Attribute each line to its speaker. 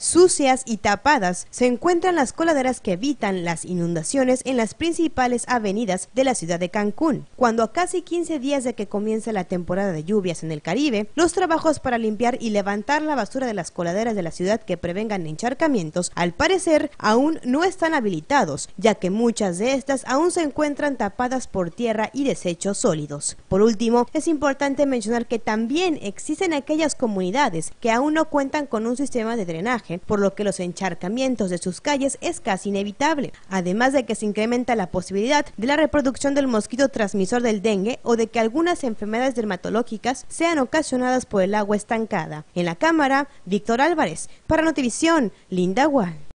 Speaker 1: Sucias y tapadas se encuentran las coladeras que evitan las inundaciones en las principales avenidas de la ciudad de Cancún. Cuando a casi 15 días de que comience la temporada de lluvias en el Caribe, los trabajos para limpiar y levantar la basura de las coladeras de la ciudad que prevengan encharcamientos, al parecer, aún no están habilitados, ya que muchas de estas aún se encuentran tapadas por tierra y desechos sólidos. Por último, es importante mencionar que también existen aquellas comunidades que aún no cuentan con un sistema de drenaje por lo que los encharcamientos de sus calles es casi inevitable, además de que se incrementa la posibilidad de la reproducción del mosquito transmisor del dengue o de que algunas enfermedades dermatológicas sean ocasionadas por el agua estancada. En la Cámara, Víctor Álvarez, para Notivisión, Linda Wall.